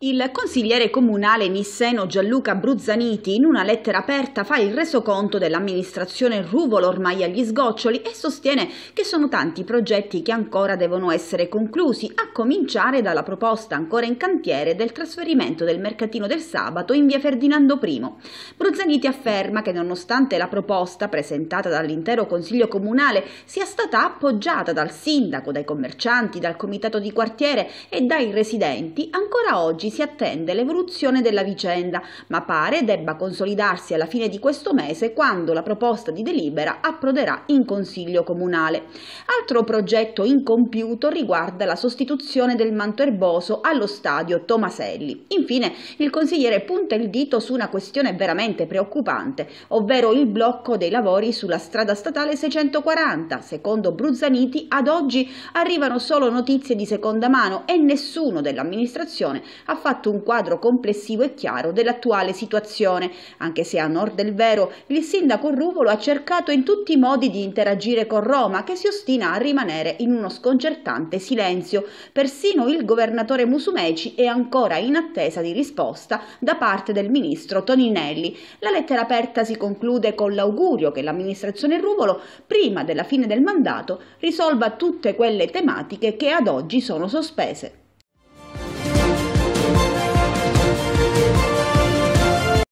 Il consigliere comunale Nisseno Gianluca Bruzzaniti in una lettera aperta fa il resoconto dell'amministrazione Ruvolo ormai agli sgoccioli e sostiene che sono tanti i progetti che ancora devono essere conclusi, a cominciare dalla proposta ancora in cantiere del trasferimento del mercatino del sabato in via Ferdinando I. Bruzzaniti afferma che nonostante la proposta presentata dall'intero consiglio comunale sia stata appoggiata dal sindaco, dai commercianti, dal comitato di quartiere e dai residenti, ancora oggi ci si attende l'evoluzione della vicenda, ma pare debba consolidarsi alla fine di questo mese quando la proposta di delibera approderà in Consiglio Comunale. Altro progetto incompiuto riguarda la sostituzione del manto erboso allo stadio Tomaselli. Infine, il consigliere punta il dito su una questione veramente preoccupante, ovvero il blocco dei lavori sulla strada statale 640. Secondo Bruzzaniti, ad oggi arrivano solo notizie di seconda mano e nessuno dell'amministrazione ha fatto un quadro complessivo e chiaro dell'attuale situazione, anche se a nord del vero il sindaco Ruvolo ha cercato in tutti i modi di interagire con Roma, che si ostina a rimanere in uno sconcertante silenzio. Persino il governatore Musumeci è ancora in attesa di risposta da parte del ministro Toninelli. La lettera aperta si conclude con l'augurio che l'amministrazione Ruvolo, prima della fine del mandato, risolva tutte quelle tematiche che ad oggi sono sospese.